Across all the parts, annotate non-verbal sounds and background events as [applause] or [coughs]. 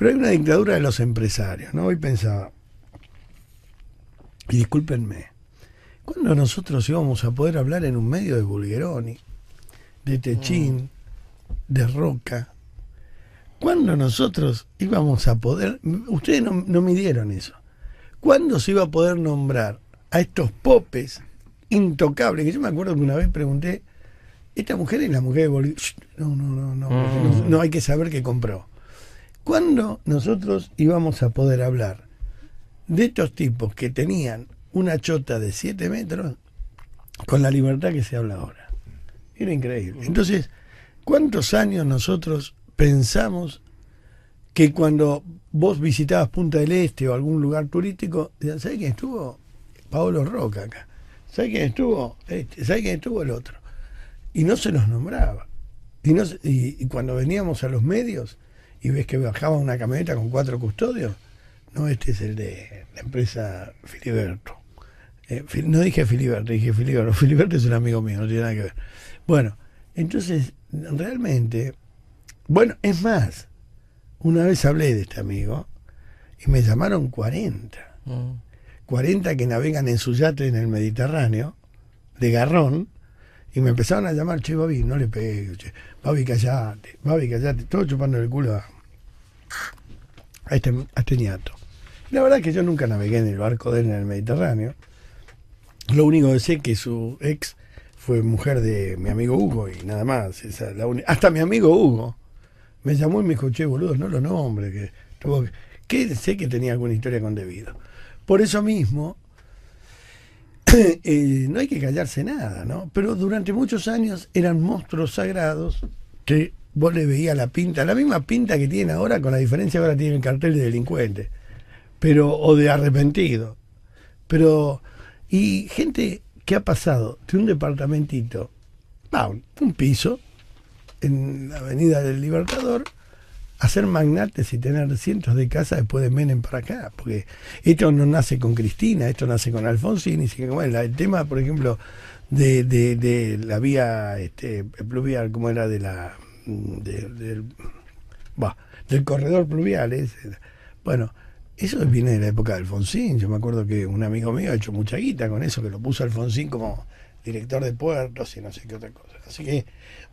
Pero hay una dictadura de los empresarios, ¿no? Hoy pensaba, y discúlpenme, ¿cuándo nosotros íbamos a poder hablar en un medio de Bulgeroni, de Techín, mm. de Roca? ¿Cuándo nosotros íbamos a poder, ustedes no, no midieron eso, ¿cuándo se iba a poder nombrar a estos popes intocables? Que yo me acuerdo que una vez pregunté, esta mujer es la mujer de No, no, no, no. Mm. No, hay que saber qué compró. ¿Cuándo nosotros íbamos a poder hablar de estos tipos que tenían una chota de 7 metros con la libertad que se habla ahora? Era increíble. Entonces, ¿cuántos años nosotros pensamos que cuando vos visitabas Punta del Este o algún lugar turístico, ¿sabés quién estuvo? Paolo Roca acá. ¿Sabés quién estuvo? Este. ¿Sabés quién estuvo el otro? Y no se nos nombraba. y cuando veníamos a los medios, y ves que bajaba una camioneta con cuatro custodios. No, este es el de la empresa Filiberto. Eh, no dije Filiberto, dije Filiberto. [laughs] Filiberto es un amigo mío, no tiene nada que ver. Bueno, entonces, realmente, bueno, es más, una vez hablé de este amigo y me llamaron 40. 40 mm. que navegan en su yate en el Mediterráneo, de garrón, y me empezaron a llamar, che, Bobby, no le pegues, che, Bobby, callate, Bobby, callate, todo chupando el culo este, a este niato. La verdad que yo nunca navegué en el barco de él en el Mediterráneo. Lo único que sé que su ex fue mujer de mi amigo Hugo y nada más. Hasta mi amigo Hugo me llamó y me dijo, boludo, no lo nombre. Que, que sé que tenía alguna historia con Debido. Por eso mismo, [clears throat] eh, no hay que callarse nada, ¿no? Pero durante muchos años eran monstruos sagrados que vos le veías la pinta, la misma pinta que tiene ahora, con la diferencia ahora tienen el cartel de delincuente, pero, o de arrepentido. Pero, y gente que ha pasado de un departamentito, un, piso, en la avenida del Libertador, a ser magnates y tener cientos de casas después de Menem para acá, porque esto no nace con Cristina, esto nace con Alfonsín, y bueno, el tema, por ejemplo, de, de, de la vía este, pluvial, como era de la del, del corredor pluvial. Bueno, eso viene de la época de Alfonsín. Yo me acuerdo que un amigo mío ha hecho mucha guita con eso, que lo puso Alfonsín como director de puertos y no sé qué otra cosa. Así que,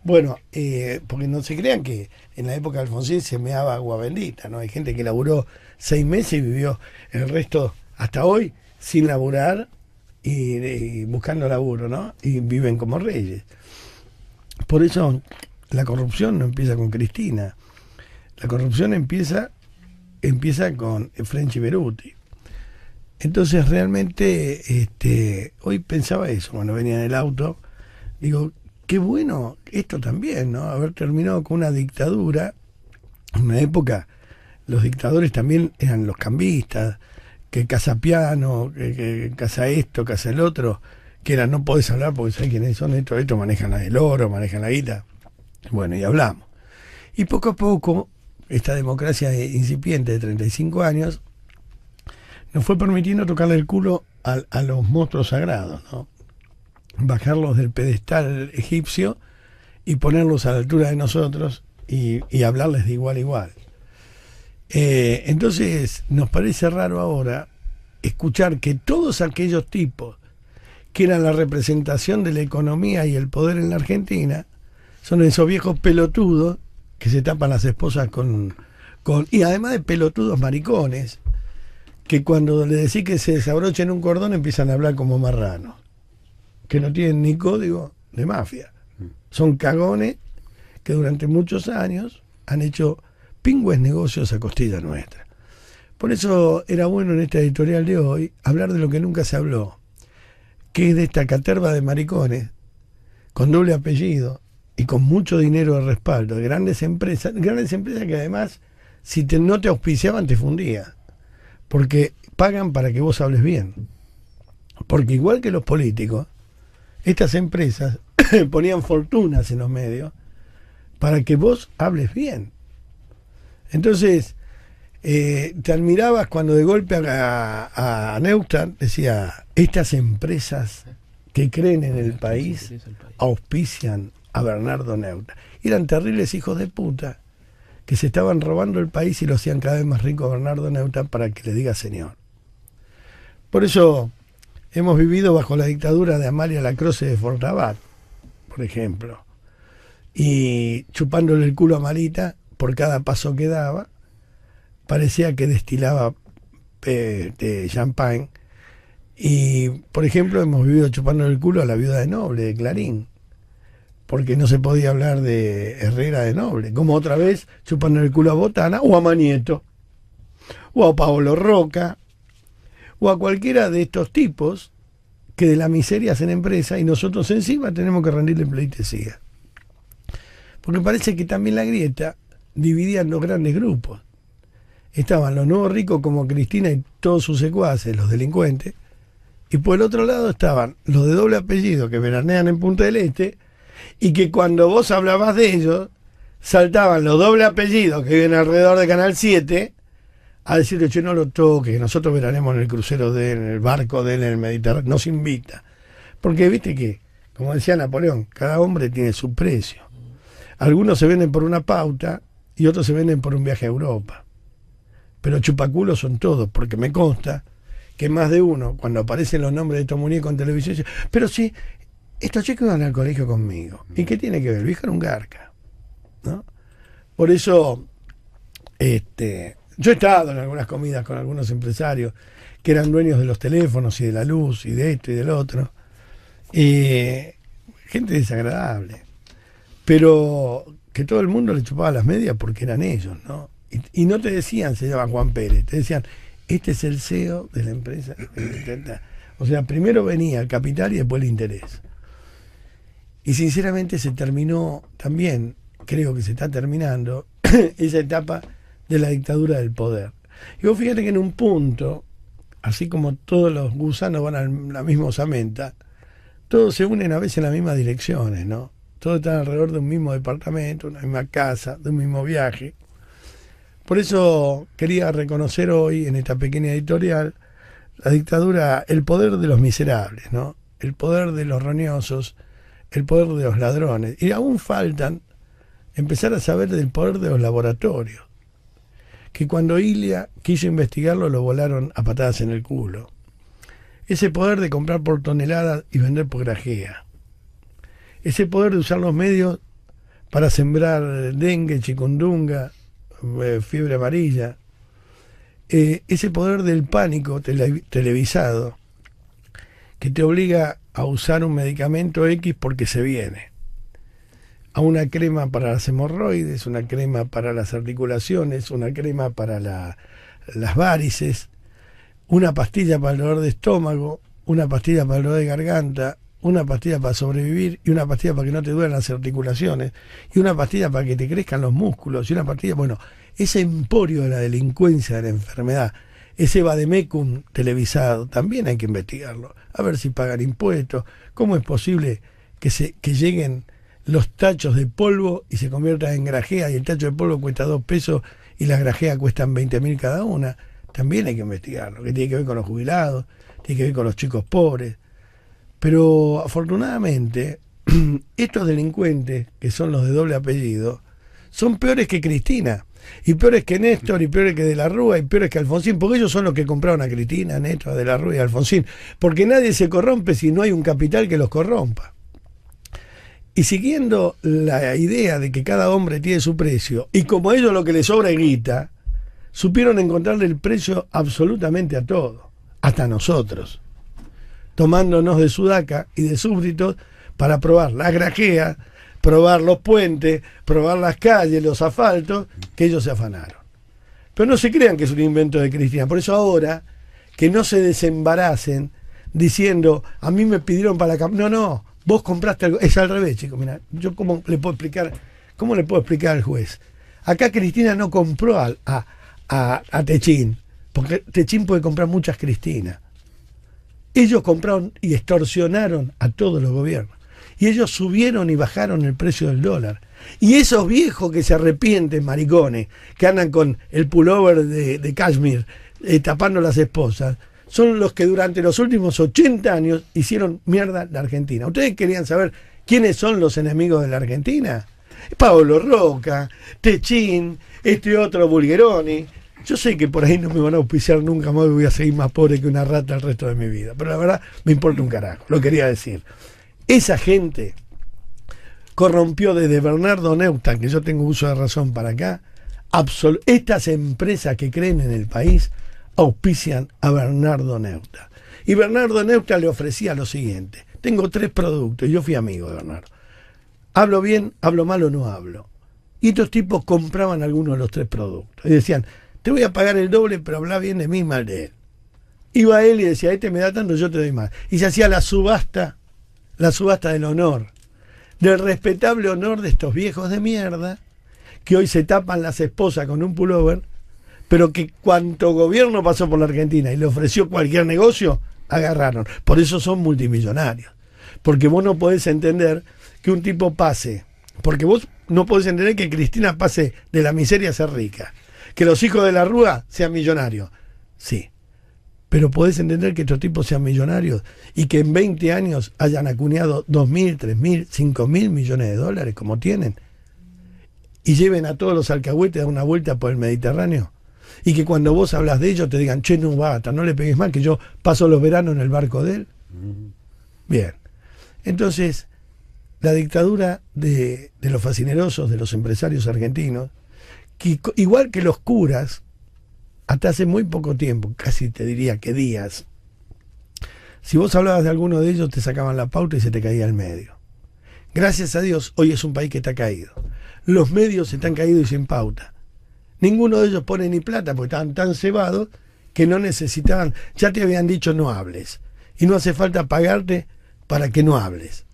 bueno, eh, porque no se crean que en la época de Alfonsín se meaba agua bendita, ¿no? Hay gente que laburó seis meses y vivió el resto hasta hoy sin laburar y, buscando laburo, ¿no? Y viven como reyes. Por eso la corrupción no empieza con Cristina. La corrupción empieza, empieza con French Beruti. Entonces realmente este, hoy pensaba eso cuando venía en el auto. Digo, qué bueno esto también, ¿no? Haber terminado con una dictadura, en una época los dictadores también eran los cambistas, que Casapiano, piano que Casa esto, Casa el otro, que era no podés hablar porque sabés quiénes son, esto, esto, manejan el oro, manejan la guita. Bueno, y hablamos. Y poco a poco, esta democracia incipiente de 35 años nos fue permitiendo tocarle el culo a, los monstruos sagrados, bajarlos del pedestal egipcio y ponerlos a la altura de nosotros y, hablarles de igual a igual. Eh, entonces, nos parece raro ahora escuchar que todos aquellos tipos que eran la representación de la economía y el poder en la Argentina, son esos viejos pelotudos que se tapan las esposas con, con y además de pelotudos maricones que cuando le decís que se desabrochen un cordón empiezan a hablar como marranos, que no tienen ni código de mafia. Son cagones que durante muchos años han hecho pingües negocios a costilla nuestra. Por eso era bueno en esta editorial de hoy hablar de lo que nunca se habló, que es de esta caterva de maricones, con doble apellido, y con mucho dinero de respaldo de grandes empresas, grandes empresas que además, si te, no te auspiciaban, te fundía. Porque pagan para que vos hables bien. Porque igual que los políticos, estas empresas [coughs] ponían fortunas en los medios para que vos hables bien. Entonces, eh, te admirabas cuando de golpe a, a Neustadt decía, estas empresas que creen en el país auspician a Bernardo Neuta. Eran terribles hijos de puta que se estaban robando el país y lo hacían cada vez más rico a Bernardo Neuta para que le diga señor. Por eso hemos vivido bajo la dictadura de Amalia Lacroce de Fortabat, por ejemplo, y chupándole el culo a Marita por cada paso que daba, parecía que destilaba de eh, este, champagne. Y, por ejemplo, hemos vivido chupándole el culo a la viuda de Noble, de Clarín porque no se podía hablar de Herrera de Noble, como otra vez chupan el culo a Botana o a Manieto, o a Pablo Roca, o a cualquiera de estos tipos que de la miseria hacen empresa y nosotros encima tenemos que rendirle pleitesía. Porque parece que también la grieta dividía en dos grandes grupos. Estaban los nuevos ricos como Cristina y todos sus secuaces, los delincuentes, y por el otro lado estaban los de doble apellido que veranean en Punta del Este, y que cuando vos hablabas de ellos, saltaban los doble apellidos que viven alrededor de Canal 7 a decirle, yo no lo toque, nosotros veraremos en el crucero de él, en el barco de él, en el Mediterráneo, nos invita. Porque viste que, como decía Napoleón, cada hombre tiene su precio. Algunos se venden por una pauta y otros se venden por un viaje a Europa. Pero chupaculos son todos, porque me consta que más de uno, cuando aparecen los nombres de estos muñecos en televisión, pero sí, estos chicos van al colegio conmigo. ¿Y qué tiene que ver? un Garca Por eso, este, yo he estado en algunas comidas con algunos empresarios que eran dueños de los teléfonos y de la luz y de esto y del otro. y gente desagradable. Pero que todo el mundo le chupaba las medias porque eran ellos, ¿no? Y, no te decían, se llamaban Juan Pérez, te decían, este es el CEO de la empresa. O sea, primero venía el capital y después el interés. Y sinceramente se terminó también, creo que se está terminando, [clears throat] esa etapa de la dictadura del poder. Y vos fíjate que en un punto, así como todos los gusanos van a la misma osamenta, todos se unen a veces en las mismas direcciones, ¿no? Todos están alrededor de un mismo departamento, una misma casa, de un mismo viaje. Por eso quería reconocer hoy, en esta pequeña editorial, la dictadura, el poder de los miserables, ¿no? El poder de los roñosos, el poder de los ladrones. Y aún faltan empezar a saber del poder de los laboratorios. Que cuando Ilia quiso investigarlo lo volaron a patadas en el culo. Ese poder de comprar por toneladas y vender por grajea. Ese poder de usar los medios para sembrar dengue, chikundunga eh, fiebre amarilla. Eh, ese poder del pánico televisado que te obliga a usar un medicamento X porque se viene, a una crema para las hemorroides, una crema para las articulaciones, una crema para las varices, una pastilla para el dolor de estómago, una pastilla para el dolor de garganta, una pastilla para sobrevivir y una pastilla para que no te duelen las articulaciones y una pastilla para que te crezcan los músculos y una pastilla, bueno, ese emporio de la delincuencia, de la enfermedad, ese vademecum televisado también hay que investigarlo, a ver si pagan impuestos, cómo es posible que, se, que lleguen los tachos de polvo y se conviertan en grajea y el tacho de polvo cuesta dos pesos y las grajeas cuestan 20 mil cada una. También hay que investigarlo, que tiene que ver con los jubilados, tiene que ver con los chicos pobres. Pero afortunadamente, [clears throat] estos delincuentes, que son los de doble apellido, son peores que Cristina y peor es que Néstor, y es que De la Rúa, y peor es que Alfonsín, porque ellos son los que compraron a Cristina, a Néstor, De la Rúa y a Alfonsín, porque nadie se corrompe si no hay un capital que los corrompa. Y siguiendo la idea de que cada hombre tiene su precio, y como ellos lo que les sobra es guita, supieron encontrarle el precio absolutamente a todo, hasta nosotros, tomándonos de sudaca y de súbditos para probar la grajea probar los puentes, probar las calles, los asfaltos, que ellos se afanaron. Pero no se crean que es un invento de Cristina. Por eso ahora, que no se desembaracen diciendo, a mí me pidieron para acá. No, no, vos compraste algo. Es al revés, chicos. Mira, yo cómo le puedo explicar, cómo le puedo explicar al juez. Acá Cristina no compró a, a, a, a Techín, porque Techín puede comprar muchas Cristinas. Ellos compraron y extorsionaron a todos los gobiernos y ellos subieron y bajaron el precio del dólar. Y esos viejos que se arrepienten, maricones, que andan con el pullover de, de Kashmir eh, tapando las esposas, son los que durante los últimos 80 años hicieron mierda la Argentina. ¿Ustedes querían saber quiénes son los enemigos de la Argentina? Pablo Roca, Techín, este otro Bulgeroni. Yo sé que por ahí no me van a auspiciar nunca más voy a seguir más pobre que una rata el resto de mi vida. Pero la verdad me importa un carajo, lo quería decir. Esa gente corrompió desde Bernardo Neuta, que yo tengo uso de razón para acá, estas empresas que creen en el país auspician a Bernardo Neuta. Y Bernardo Neuta le ofrecía lo siguiente, tengo tres productos, yo fui amigo de Bernardo. Hablo bien, hablo mal o no hablo. Y estos tipos compraban algunos de los tres productos. Y decían, te voy a pagar el doble, pero habla bien de mí, mal de él. Iba él y decía, este me da tanto, yo te doy más. Y se hacía la subasta la subasta del honor, del respetable honor de estos viejos de mierda que hoy se tapan las esposas con un pullover, pero que cuanto gobierno pasó por la Argentina y le ofreció cualquier negocio, agarraron. Por eso son multimillonarios. Porque vos no podés entender que un tipo pase, porque vos no podés entender que Cristina pase de la miseria a ser rica, que los hijos de la Rúa sean millonarios. Sí, pero podés entender que estos tipos sean millonarios y que en 20 años hayan acuñado 2.000, 3.000, 5.000 millones de dólares como tienen y lleven a todos los alcahuetes a una vuelta por el Mediterráneo y que cuando vos hablas de ellos te digan, che, no bata, no le pegues mal, que yo paso los veranos en el barco de él. Bien, entonces la dictadura de, de los fascinerosos, de los empresarios argentinos, que, igual que los curas, hasta hace muy poco tiempo, casi te diría que días, si vos hablabas de alguno de ellos te sacaban la pauta y se te caía el medio. Gracias a Dios, hoy es un país que está caído. Los medios se están caídos y sin pauta. Ninguno de ellos pone ni plata porque estaban tan cebados que no necesitaban, ya te habían dicho no hables. Y no hace falta pagarte para que no hables.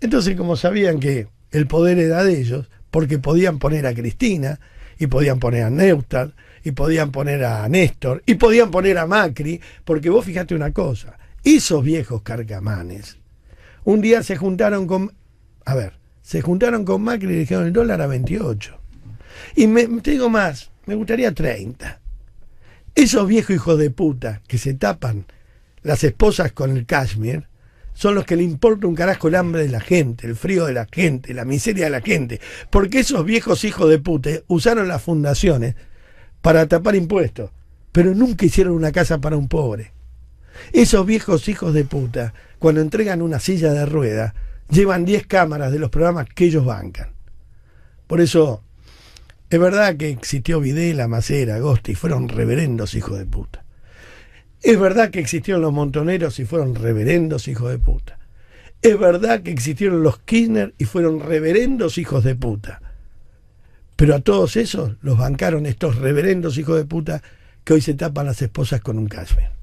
Entonces, como sabían que el poder era de ellos, porque podían poner a Cristina, y podían poner a Neustad, y podían poner a Néstor, y podían poner a Macri, porque vos fijate una cosa, esos viejos cargamanes, un día se juntaron con, a ver, se juntaron con Macri y dijeron el dólar a 28. Y me, te digo más, me gustaría 30. Esos viejos hijos de puta que se tapan las esposas con el cashmere, son los que le importa un carajo el hambre de la gente, el frío de la gente, la miseria de la gente. Porque esos viejos hijos de puta usaron las fundaciones para tapar impuestos, pero nunca hicieron una casa para un pobre. Esos viejos hijos de puta, cuando entregan una silla de rueda, llevan 10 cámaras de los programas que ellos bancan. Por eso, es verdad que existió Videla, Macera, Agosti, fueron reverendos hijos de puta. Es verdad que existieron los montoneros y fueron reverendos hijos de puta. Es verdad que existieron los Kirchner y fueron reverendos hijos de puta. Pero a todos esos los bancaron estos reverendos hijos de puta que hoy se tapan las esposas con un cashmere.